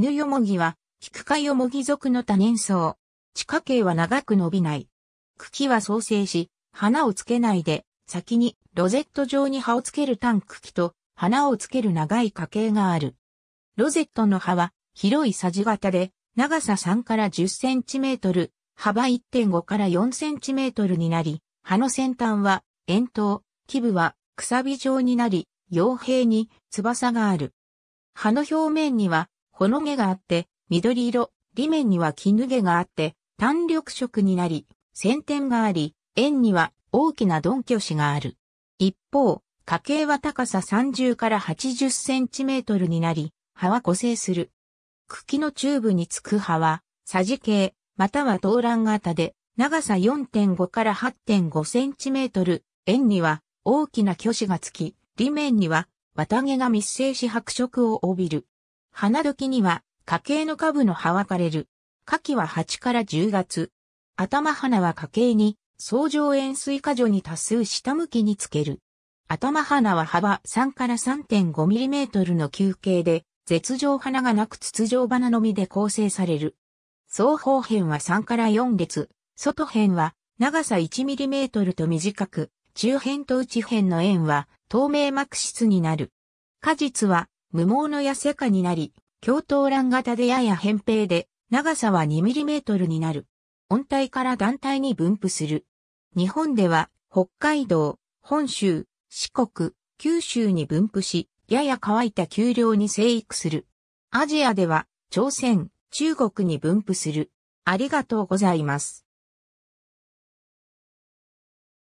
犬よもぎは、キク科よもぎ属の多年草。地下茎は長く伸びない。茎は創生し、花をつけないで、先にロゼット状に葉をつける単茎と、花をつける長い花茎がある。ロゼットの葉は、広いさじ型で、長さ3から10センチメートル、幅1.5から4センチメートルになり、葉の先端は、円筒、基部は、くさび状になり、傭兵に翼がある。葉の表面にはほの毛があって、緑色、裏面には絹毛があって、単緑色になり、先天があり、円には大きな鈍挙子がある。一方、花茎は高さ30から80センチメートルになり、葉は個性する。茎のチューブにつく葉は、さじ形、またはラン型で、長さ4.5から8.5センチメートル、円には大きな虚子がつき、裏面には綿毛が密生し白色を帯びる。花時には、花茎の株の葉は枯れる。花期は8から10月。頭花は花茎に、相乗円錐果樹に多数下向きにつける。頭花は幅3から3.5ミリメートルの球形で、絶状花がなく筒状花のみで構成される。双方辺は3から4列、外辺は長さ1ミリメートルと短く、中辺と内辺の円は透明膜質になる。果実は無毛の痩せ化になり、胸頭卵型でやや扁平で、長さは 2mm になる。温帯から団体に分布する。日本では、北海道、本州、四国、九州に分布し、やや乾いた丘陵に生育する。アジアでは、朝鮮、中国に分布する。ありがとうございます。